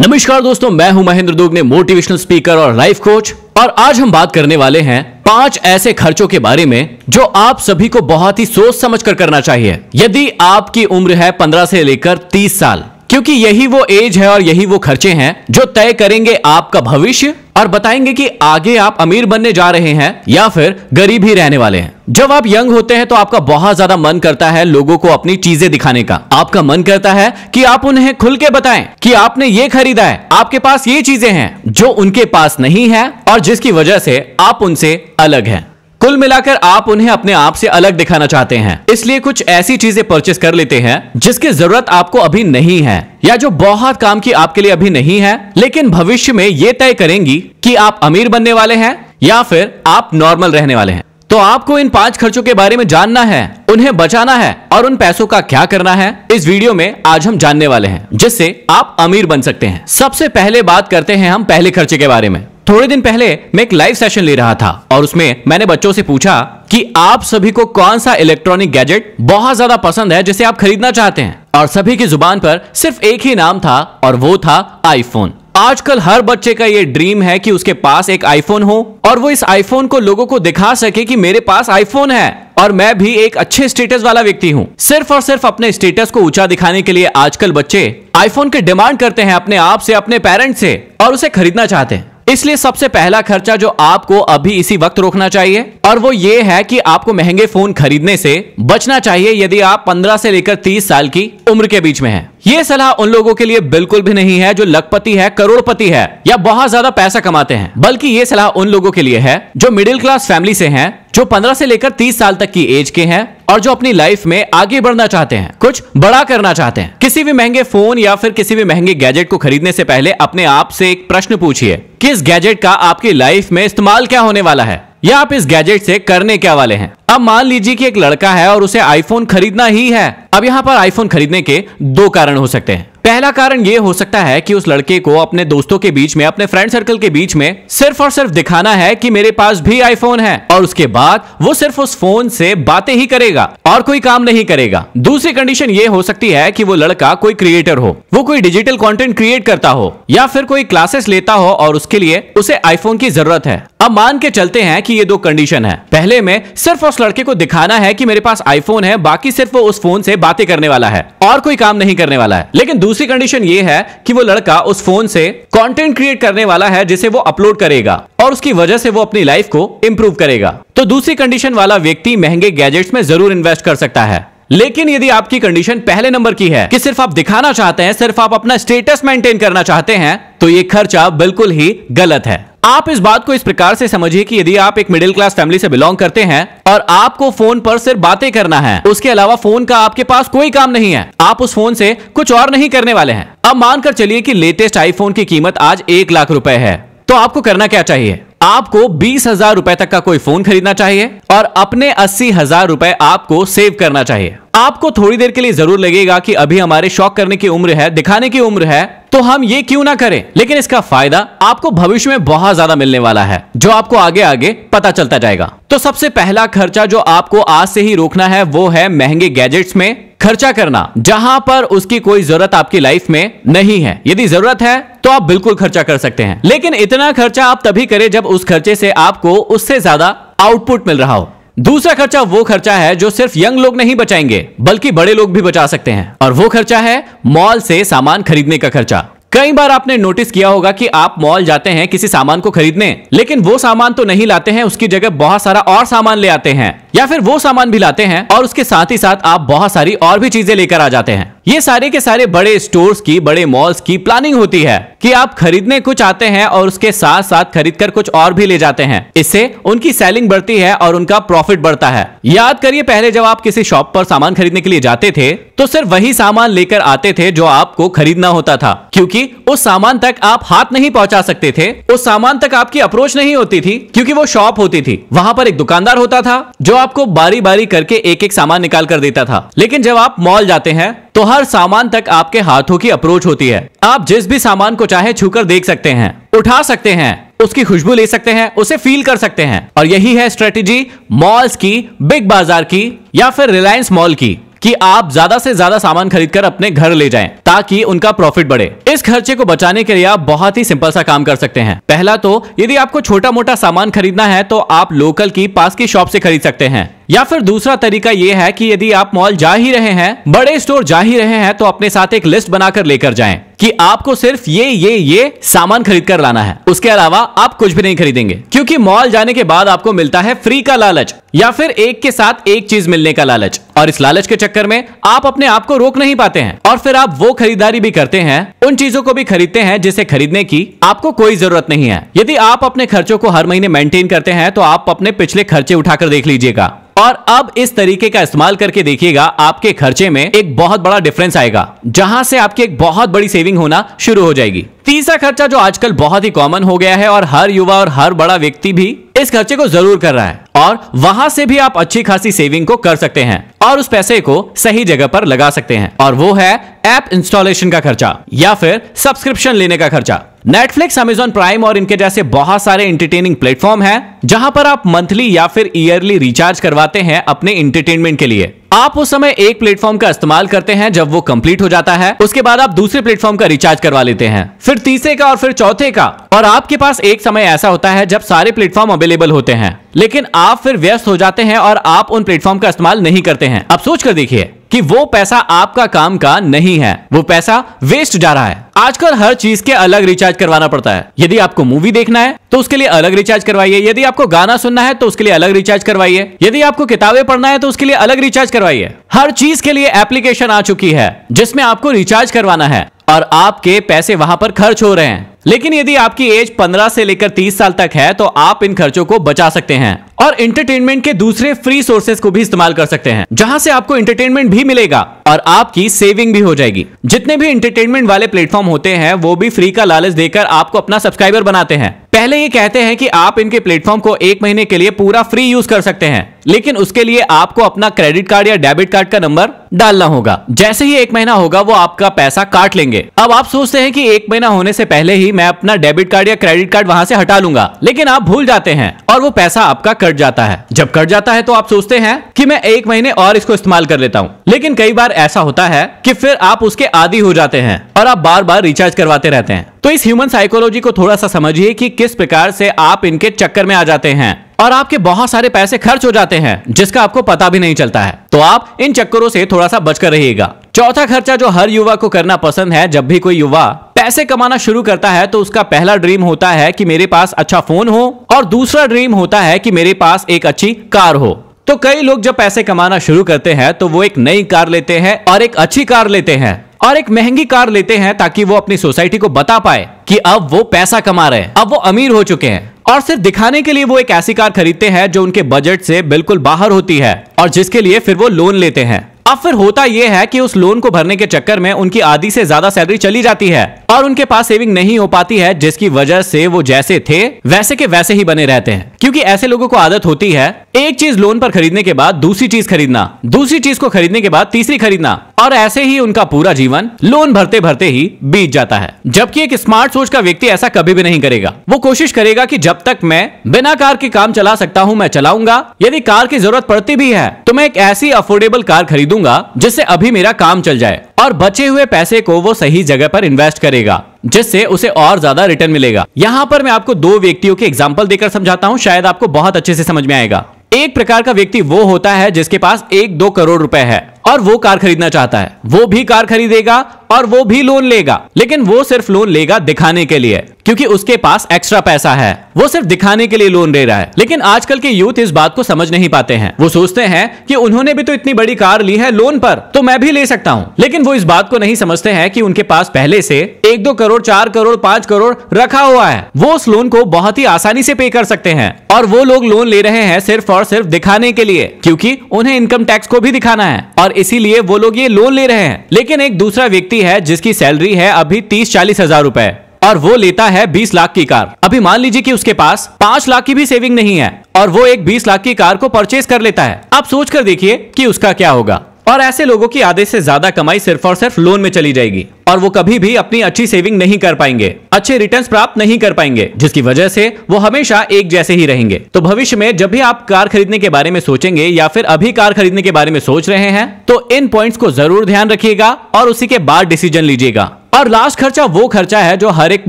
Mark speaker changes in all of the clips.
Speaker 1: नमस्कार दोस्तों मैं हूं महेंद्र दुग्ने मोटिवेशनल स्पीकर और लाइफ कोच और आज हम बात करने वाले हैं पांच ऐसे खर्चों के बारे में जो आप सभी को बहुत ही सोच समझ कर करना चाहिए यदि आपकी उम्र है पंद्रह से लेकर तीस साल क्योंकि यही वो एज है और यही वो खर्चे हैं जो तय करेंगे आपका भविष्य और बताएंगे कि आगे आप अमीर बनने जा रहे हैं या फिर गरीब ही रहने वाले हैं जब आप यंग होते हैं तो आपका बहुत ज्यादा मन करता है लोगों को अपनी चीजें दिखाने का आपका मन करता है कि आप उन्हें खुल के बताएं कि आपने ये खरीदा है आपके पास ये चीजें हैं जो उनके पास नहीं है और जिसकी वजह से आप उनसे अलग हैं कुल मिलाकर आप उन्हें अपने आप से अलग दिखाना चाहते हैं इसलिए कुछ ऐसी चीजें परचेस कर लेते हैं जिसकी जरूरत आपको अभी नहीं है या जो बहुत काम की आपके लिए अभी नहीं है लेकिन भविष्य में ये तय करेंगी कि आप अमीर बनने वाले हैं या फिर आप नॉर्मल रहने वाले हैं तो आपको इन पांच खर्चों के बारे में जानना है उन्हें बचाना है और उन पैसों का क्या करना है इस वीडियो में आज हम जानने वाले हैं जिससे आप अमीर बन सकते हैं सबसे पहले बात करते हैं हम पहले खर्चे के बारे में थोड़े दिन पहले मैं एक लाइव सेशन ले रहा था और उसमें मैंने बच्चों से पूछा कि आप सभी को कौन सा इलेक्ट्रॉनिक गैजेट बहुत ज्यादा पसंद है जिसे आप खरीदना चाहते हैं और सभी की जुबान पर सिर्फ एक ही नाम था और वो था आईफोन आजकल हर बच्चे का ये ड्रीम है कि उसके पास एक आईफोन हो और वो इस आईफोन को लोगों को दिखा सके कि मेरे पास आईफोन है और मैं भी एक अच्छे स्टेटस वाला व्यक्ति हूँ सिर्फ और सिर्फ अपने स्टेटस को ऊंचा दिखाने के लिए आजकल बच्चे आईफोन के डिमांड करते हैं अपने आप से अपने पेरेंट्स से और उसे खरीदना चाहते हैं इसलिए सबसे पहला खर्चा जो आपको अभी इसी वक्त रोकना चाहिए और वो ये है कि आपको महंगे फोन खरीदने से बचना चाहिए यदि आप 15 से लेकर 30 साल की उम्र के बीच में हैं। ये सलाह उन लोगों के लिए बिल्कुल भी नहीं है जो लखपति है करोड़पति है या बहुत ज्यादा पैसा कमाते हैं बल्कि ये सलाह उन लोगों के लिए है जो मिडिल क्लास फैमिली से हैं जो 15 से लेकर 30 साल तक की एज के हैं और जो अपनी लाइफ में आगे बढ़ना चाहते हैं कुछ बड़ा करना चाहते हैं किसी भी महंगे फोन या फिर किसी भी महंगे गैजेट को खरीदने से पहले अपने आप से एक प्रश्न पूछिए कि इस गैजेट का आपकी लाइफ में इस्तेमाल क्या होने वाला है या आप इस गैजेट से करने क्या वाले हैं अब मान लीजिए कि एक लड़का है और उसे आईफोन खरीदना ही है अब यहाँ पर आईफोन खरीदने के दो कारण हो सकते हैं पहला कारण ये हो सकता है कि उस लड़के को अपने दोस्तों के बीच में अपने फ्रेंड सर्कल के बीच में सिर्फ और सिर्फ दिखाना है कि मेरे पास भी आईफोन है और उसके बाद वो सिर्फ उस फोन से बातें ही करेगा और कोई काम नहीं करेगा दूसरी कंडीशन ये हो सकती है कि वो लड़का कोई क्रिएटर हो वो कोई डिजिटल कॉन्टेंट क्रिएट करता हो या फिर कोई क्लासेस लेता हो और उसके लिए उसे आईफोन की जरूरत है अब मान के चलते हैं कि ये दो कंडीशन है पहले में सिर्फ उस लड़के को दिखाना है कि मेरे पास आईफोन है बाकी सिर्फ वो उस फोन से बातें करने वाला है और कोई काम नहीं करने वाला है लेकिन दूसरी कंडीशन ये है कि वो लड़का उस फोन से कंटेंट क्रिएट करने वाला है जिसे वो अपलोड करेगा और उसकी वजह से वो अपनी लाइफ को इम्प्रूव करेगा तो दूसरी कंडीशन वाला व्यक्ति महंगे गैजेट्स में जरूर इन्वेस्ट कर सकता है लेकिन यदि आपकी कंडीशन पहले नंबर की है कि सिर्फ आप दिखाना चाहते हैं सिर्फ आप अपना स्टेटस मेंटेन करना चाहते हैं तो ये खर्चा बिल्कुल ही गलत है आप इस बात को इस प्रकार से समझिए कि यदि आप एक मिडिल क्लास फैमिली से बिलोंग करते हैं और आपको फोन पर सिर्फ बातें करना है उसके अलावा फोन का आपके पास कोई काम नहीं है आप उस फोन से कुछ और नहीं करने वाले हैं अब मानकर चलिए कि लेटेस्ट आईफोन की कीमत आज एक लाख रुपए है तो आपको करना क्या चाहिए आपको बीस हजार रुपए तक का कोई फोन खरीदना चाहिए और अपने अस्सी हजार रुपए आपको सेव करना चाहिए आपको थोड़ी देर के लिए जरूर लगेगा कि अभी हमारे शौक करने की उम्र है दिखाने की उम्र है तो हम ये क्यों ना करें लेकिन इसका फायदा आपको भविष्य में बहुत ज्यादा मिलने वाला है जो आपको आगे आगे पता चलता जाएगा तो सबसे पहला खर्चा जो आपको आज से ही रोकना है वो है महंगे गैजेट्स में खर्चा करना जहां पर उसकी कोई जरूरत आपकी लाइफ में नहीं है यदि जरूरत है तो आप बिल्कुल खर्चा कर सकते हैं लेकिन इतना खर्चा आप तभी करें जब उस खर्चे से आपको उससे ज्यादा आउटपुट मिल रहा हो दूसरा खर्चा वो खर्चा है जो सिर्फ यंग लोग नहीं बचाएंगे बल्कि बड़े लोग भी बचा सकते हैं और वो खर्चा है मॉल से सामान खरीदने का खर्चा कई बार आपने नोटिस किया होगा कि आप मॉल जाते हैं किसी सामान को खरीदने लेकिन वो सामान तो नहीं लाते हैं उसकी जगह बहुत सारा और सामान ले आते हैं या फिर वो सामान भी लाते हैं और उसके साथ ही साथ आप बहुत सारी और भी चीजें लेकर आ जाते हैं ये सारे के सारे बड़े स्टोर्स की बड़े मॉल्स की प्लानिंग होती है कि आप खरीदने कुछ आते हैं और उसके साथ साथ खरीद कर कुछ और भी ले जाते हैं इससे उनकी सेलिंग बढ़ती है और उनका प्रॉफिट बढ़ता है याद करिए पहले जब आप किसी शॉप पर सामान खरीदने के लिए जाते थे तो सिर्फ वही सामान लेकर आते थे जो आपको खरीदना होता था क्योंकि उस सामान तक आप हाथ नहीं पहुंचा सकते थे उस सामान तक आपकी अप्रोच नहीं होती थी क्योंकि वो शॉप होती थी वहां पर एक दुकानदार होता था जो आपको बारी बारी करके एक एक सामान निकाल कर देता था लेकिन जब आप मॉल जाते हैं तो हर सामान तक आपके हाथों की अप्रोच होती है आप जिस भी सामान को चाहे छूकर देख सकते हैं उठा सकते हैं उसकी खुशबू ले सकते हैं उसे फील कर सकते हैं और यही है स्ट्रेटेजी मॉल्स की बिग बाजार की या फिर रिलायंस मॉल की कि आप ज्यादा से ज्यादा सामान खरीदकर अपने घर ले जाएं ताकि उनका प्रॉफिट बढ़े इस खर्चे को बचाने के लिए आप बहुत ही सिंपल सा काम कर सकते हैं पहला तो यदि आपको छोटा मोटा सामान खरीदना है तो आप लोकल की पास की शॉप से खरीद सकते हैं या फिर दूसरा तरीका ये है कि यदि आप मॉल जा ही रहे हैं बड़े स्टोर जा ही रहे हैं तो अपने साथ एक लिस्ट बनाकर लेकर जाएं कि आपको सिर्फ ये ये ये सामान खरीद कर लाना है उसके अलावा आप कुछ भी नहीं खरीदेंगे क्योंकि मॉल जाने के बाद आपको मिलता है फ्री का लालच या फिर एक के साथ एक चीज मिलने का लालच और इस लालच के चक्कर में आप अपने आप को रोक नहीं पाते हैं और फिर आप वो खरीदारी भी करते हैं उन चीजों को भी खरीदते हैं जिसे खरीदने की आपको कोई जरूरत नहीं है यदि आप अपने खर्चों को हर महीने मेंटेन करते हैं तो आप अपने पिछले खर्चे उठाकर देख लीजिएगा और अब इस तरीके का इस्तेमाल करके देखिएगा आपके खर्चे में एक बहुत बड़ा डिफरेंस आएगा जहां से आपकी एक बहुत बड़ी सेविंग होना शुरू हो जाएगी तीसरा खर्चा जो आजकल बहुत ही कॉमन हो गया है और हर युवा और हर बड़ा व्यक्ति भी इस खर्चे को जरूर कर रहा है और वहां से भी आप अच्छी खासी सेविंग को कर सकते हैं और उस पैसे को सही जगह पर लगा सकते हैं और वो है ऐप इंस्टॉलेशन का खर्चा या फिर सब्सक्रिप्शन लेने का खर्चा नेटफ्लिक्स अमेजोन प्राइम और इनके जैसे बहुत सारे इंटरटेनिंग प्लेटफॉर्म हैं जहां पर आप मंथली या फिर ईयरली रिचार्ज करवाते हैं अपने इंटरटेनमेंट के लिए आप उस समय एक प्लेटफॉर्म का इस्तेमाल करते हैं जब वो कंप्लीट हो जाता है उसके बाद आप दूसरे प्लेटफॉर्म का रिचार्ज करवा लेते हैं फिर तीसरे का और फिर चौथे का और आपके पास एक समय ऐसा होता है जब सारे प्लेटफॉर्म अवेलेबल होते हैं लेकिन आप फिर व्यस्त हो जाते हैं और आप उन प्लेटफॉर्म का इस्तेमाल नहीं करते हैं आप सोच कर देखिए कि वो पैसा आपका काम का नहीं है वो पैसा वेस्ट जा रहा है आजकल हर चीज के अलग रिचार्ज करवाना पड़ता है यदि आपको मूवी देखना है तो उसके लिए अलग रिचार्ज करवाइए यदि आपको गाना सुनना है तो उसके लिए अलग रिचार्ज करवाइए यदि आपको किताबें पढ़ना है तो उसके लिए अलग रिचार्ज करवाइए हर चीज के लिए एप्लीकेशन आ चुकी है जिसमें आपको रिचार्ज करवाना है और आपके पैसे वहां पर खर्च हो रहे हैं लेकिन यदि आपकी एज 15 से लेकर 30 साल तक है तो आप इन खर्चों को बचा सकते हैं और इंटरटेनमेंट के दूसरे फ्री सोर्सेज को भी इस्तेमाल कर सकते हैं जहां से आपको इंटरटेनमेंट भी मिलेगा और आपकी सेविंग भी हो जाएगी जितने भी इंटरटेनमेंट वाले प्लेटफॉर्म होते हैं वो भी फ्री का लालच देकर आपको अपना सब्सक्राइबर बनाते हैं पहले ये कहते हैं कि आप इनके प्लेटफॉर्म को एक महीने के लिए पूरा फ्री यूज कर सकते हैं लेकिन उसके लिए आपको अपना क्रेडिट कार्ड या डेबिट कार्ड का नंबर डालना होगा जैसे ही एक महीना होगा वो आपका पैसा काट लेंगे अब आप सोचते हैं कि एक महीना होने से पहले ही मैं अपना डेबिट कार्ड या क्रेडिट कार्ड वहां से हटा लूंगा लेकिन आप भूल जाते हैं और वो पैसा आपका कट जाता है जब कट जाता है तो आप सोचते हैं कि मैं एक महीने और इसको इस्तेमाल कर लेता हूँ लेकिन कई बार ऐसा होता है की फिर आप उसके आदि हो जाते हैं और आप बार बार रिचार्ज करवाते रहते हैं तो इस ह्यूमन साइकोलॉजी को थोड़ा सा समझिए कि किस प्रकार से आप इनके चक्कर में आ जाते हैं और आपके बहुत सारे पैसे खर्च हो जाते हैं जिसका आपको पता भी नहीं चलता है तो आप इन चक्करों से थोड़ा सा बचकर रहिएगा चौथा खर्चा जो हर युवा को करना पसंद है जब भी कोई युवा पैसे कमाना शुरू करता है तो उसका पहला ड्रीम होता है कि मेरे पास अच्छा फोन हो और दूसरा ड्रीम होता है कि मेरे पास एक अच्छी कार हो तो कई लोग जब पैसे कमाना शुरू करते हैं तो वो एक नई कार लेते हैं और एक अच्छी कार लेते हैं और एक महंगी कार लेते हैं ताकि वो अपनी सोसाइटी को बता पाए कि अब वो पैसा कमा रहे हैं अब वो अमीर हो चुके हैं और सिर्फ दिखाने के लिए वो एक ऐसी कार खरीदते हैं जो उनके बजट से बिल्कुल बाहर होती है और जिसके लिए फिर वो लोन लेते हैं अब फिर होता यह है कि उस लोन को भरने के चक्कर में उनकी आधी से ज्यादा सैलरी चली जाती है और उनके पास सेविंग नहीं हो पाती है जिसकी वजह से वो जैसे थे वैसे के वैसे ही बने रहते हैं क्योंकि ऐसे लोगों को आदत होती है एक चीज लोन पर खरीदने के बाद दूसरी चीज खरीदना दूसरी चीज को खरीदने के बाद तीसरी खरीदना और ऐसे ही उनका पूरा जीवन लोन भरते भरते ही बीत जाता है जबकि एक स्मार्ट सोच का व्यक्ति ऐसा कभी भी नहीं करेगा वो कोशिश करेगा कि जब तक मैं बिना कार के काम चला सकता हूँ मैं चलाऊंगा यदि कार की जरूरत पड़ती भी है तो मैं एक ऐसी अफोर्डेबल कार खरीदू दूंगा जिससे अभी मेरा काम चल जाए और बचे हुए पैसे को वो सही जगह पर इन्वेस्ट करेगा जिससे उसे और ज्यादा रिटर्न मिलेगा यहाँ पर मैं आपको दो व्यक्तियों के एग्जाम्पल देकर समझाता हूँ शायद आपको बहुत अच्छे से समझ में आएगा एक प्रकार का व्यक्ति वो होता है जिसके पास एक दो करोड़ रुपए है और वो कार खरीदना चाहता है वो भी कार खरीदेगा और वो भी लोन लेगा लेकिन वो सिर्फ लोन लेगा दिखाने के लिए क्योंकि उसके पास एक्स्ट्रा पैसा है वो सिर्फ दिखाने के लिए लोन ले रहा है लेकिन आजकल के यूथ इस बात को समझ नहीं पाते हैं वो सोचते हैं कि उन्होंने भी तो इतनी बड़ी कार ली है लोन पर तो मैं भी ले सकता हूँ लेकिन वो इस बात को नहीं समझते हैं कि उनके पास पहले से एक दो करोड़ चार करोड़ पांच करोड़ रखा हुआ है वो उस लोन को बहुत ही आसानी से पे कर सकते हैं और वो लोग लोन ले रहे हैं सिर्फ और सिर्फ दिखाने के लिए क्योंकि उन्हें इनकम टैक्स को भी दिखाना है और इसीलिए वो लोग ये लोन ले रहे हैं लेकिन एक दूसरा व्यक्ति है जिसकी सैलरी है अभी तीस चालीस हजार रूपए और वो लेता है बीस लाख की कार अभी मान लीजिए कि उसके पास पांच लाख की भी सेविंग नहीं है और वो एक बीस लाख की कार को परचेज कर लेता है आप सोच कर देखिए कि उसका क्या होगा और ऐसे लोगों की आधे से ज्यादा कमाई सिर्फ और सिर्फ लोन में चली जाएगी और वो कभी भी अपनी अच्छी सेविंग नहीं कर पाएंगे अच्छे रिटर्न्स प्राप्त नहीं कर पाएंगे जिसकी वजह से वो हमेशा एक जैसे ही रहेंगे तो भविष्य में जब भी आप कार खरीदने के बारे में सोचेंगे या फिर अभी कार खरीदने के बारे में सोच रहे हैं तो इन पॉइंट्स को जरूर ध्यान रखिएगा और उसी के बाद डिसीजन लीजिएगा और लास्ट खर्चा वो खर्चा है जो हर एक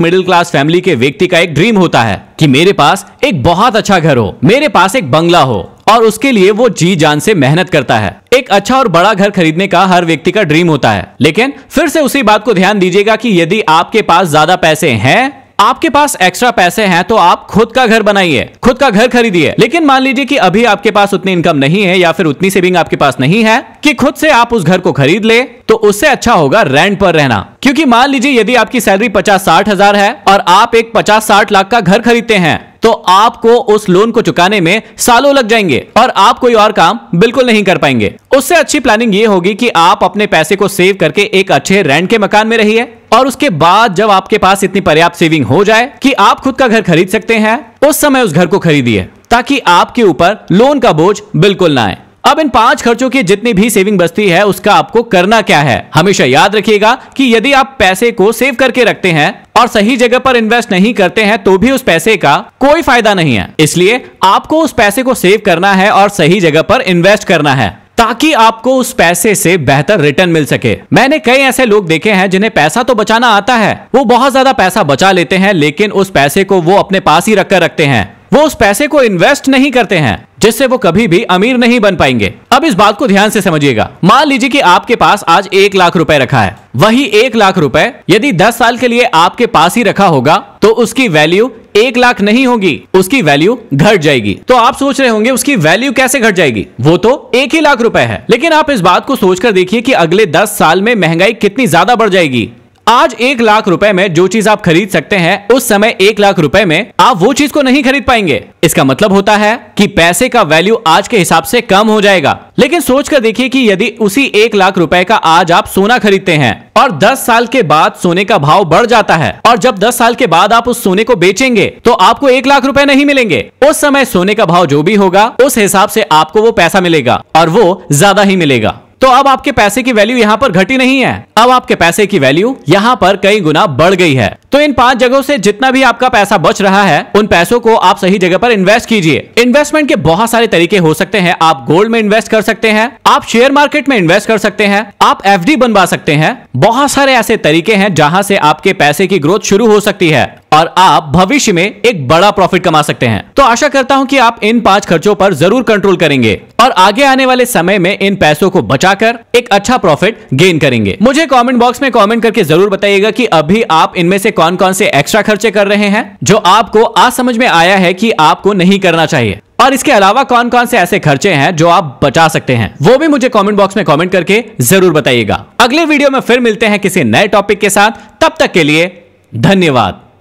Speaker 1: मिडिल क्लास फैमिली के व्यक्ति का एक ड्रीम होता है कि मेरे पास एक बहुत अच्छा घर हो मेरे पास एक बंगला हो और उसके लिए वो जी जान से मेहनत करता है एक अच्छा और बड़ा घर खरीदने का हर व्यक्ति का ड्रीम होता है लेकिन फिर से उसी बात को ध्यान दीजिएगा कि यदि आपके पास ज्यादा पैसे हैं आपके पास एक्स्ट्रा पैसे हैं तो आप खुद का घर बनाइए खुद का घर खरीदिए लेकिन मान लीजिए कि अभी आपके पास उतनी इनकम नहीं है या फिर उतनी सेविंग आपके पास नहीं है कि खुद से आप उस घर को खरीद ले तो उससे अच्छा होगा रेंट पर रहना क्योंकि मान लीजिए यदि आपकी सैलरी पचास साठ हजार है और आप एक पचास साठ लाख का घर खरीदते हैं तो आपको उस लोन को चुकाने में सालों लग जाएंगे और आप कोई और काम बिल्कुल नहीं कर पाएंगे उससे अच्छी प्लानिंग ये होगी कि आप अपने पैसे को सेव करके एक अच्छे रेंट के मकान में रहिए और उसके बाद जब आपके पास इतनी पर्याप्त सेविंग हो जाए कि आप खुद का घर खरीद सकते हैं उस समय उस घर को खरीदिए ताकि आपके ऊपर लोन का बोझ बिल्कुल ना आए अब इन पांच खर्चों की जितनी भी सेविंग बचती है उसका आपको करना क्या है हमेशा याद रखिएगा कि यदि आप पैसे को सेव करके रखते हैं और सही जगह पर इन्वेस्ट नहीं करते हैं तो भी उस पैसे का कोई फायदा नहीं है इसलिए आपको उस पैसे को सेव करना है और सही जगह पर इन्वेस्ट करना है ताकि आपको उस पैसे से बेहतर रिटर्न मिल सके मैंने कई ऐसे लोग देखे हैं जिन्हें पैसा तो बचाना आता है वो बहुत ज्यादा पैसा बचा लेते हैं लेकिन उस पैसे को वो अपने पास ही रखकर रखते हैं वो उस पैसे को इन्वेस्ट नहीं करते हैं जिससे वो कभी भी अमीर नहीं बन पाएंगे अब इस बात को ध्यान से समझिएगा मान लीजिए कि आपके पास आज एक लाख रुपए रखा है वही एक लाख रुपए यदि दस साल के लिए आपके पास ही रखा होगा तो उसकी वैल्यू एक लाख नहीं होगी उसकी वैल्यू घट जाएगी तो आप सोच रहे होंगे उसकी वैल्यू कैसे घट जाएगी वो तो एक ही लाख रुपए है लेकिन आप इस बात को सोचकर देखिए कि अगले दस साल में महंगाई कितनी ज्यादा बढ़ जाएगी आज एक लाख रुपए में जो चीज आप खरीद सकते हैं उस समय एक लाख रुपए में आप वो चीज को नहीं खरीद पाएंगे इसका मतलब होता है कि पैसे का वैल्यू आज के हिसाब से कम हो जाएगा लेकिन सोच कर देखिए कि यदि उसी एक लाख रुपए का आज आप सोना खरीदते हैं और 10 साल के बाद सोने का भाव बढ़ जाता है और जब 10 साल के बाद आप उस सोने को बेचेंगे तो आपको एक लाख रुपए नहीं मिलेंगे उस समय सोने का भाव जो भी होगा उस हिसाब से आपको वो पैसा मिलेगा और वो ज्यादा ही मिलेगा तो अब आपके पैसे की वैल्यू यहाँ पर घटी नहीं है अब आपके पैसे की वैल्यू यहाँ पर कई गुना बढ़ गई है तो इन पांच जगहों से जितना भी आपका पैसा बच रहा है उन पैसों को आप सही जगह पर इन्वेस्ट कीजिए इन्वेस्टमेंट के बहुत सारे तरीके हो सकते हैं आप गोल्ड में इन्वेस्ट कर सकते हैं आप शेयर मार्केट में इन्वेस्ट कर सकते हैं आप एफ बनवा सकते हैं बहुत सारे ऐसे तरीके हैं जहाँ से आपके पैसे की ग्रोथ शुरू हो सकती है और आप भविष्य में एक बड़ा प्रॉफिट कमा सकते हैं तो आशा करता हूँ की आप इन पांच खर्चों पर जरूर कंट्रोल करेंगे और आगे आने वाले समय में इन पैसों को बचाकर एक अच्छा प्रॉफिट गेन करेंगे मुझे कमेंट बॉक्स में कमेंट करके जरूर बताइएगा कि अभी आप इनमें से कौन कौन से एक्स्ट्रा खर्चे कर रहे हैं जो आपको आज समझ में आया है कि आपको नहीं करना चाहिए और इसके अलावा कौन कौन से ऐसे खर्चे हैं जो आप बचा सकते हैं वो भी मुझे कमेंट बॉक्स में कमेंट करके जरूर बताइएगा अगले वीडियो में फिर मिलते हैं किसी नए टॉपिक के साथ तब तक के लिए धन्यवाद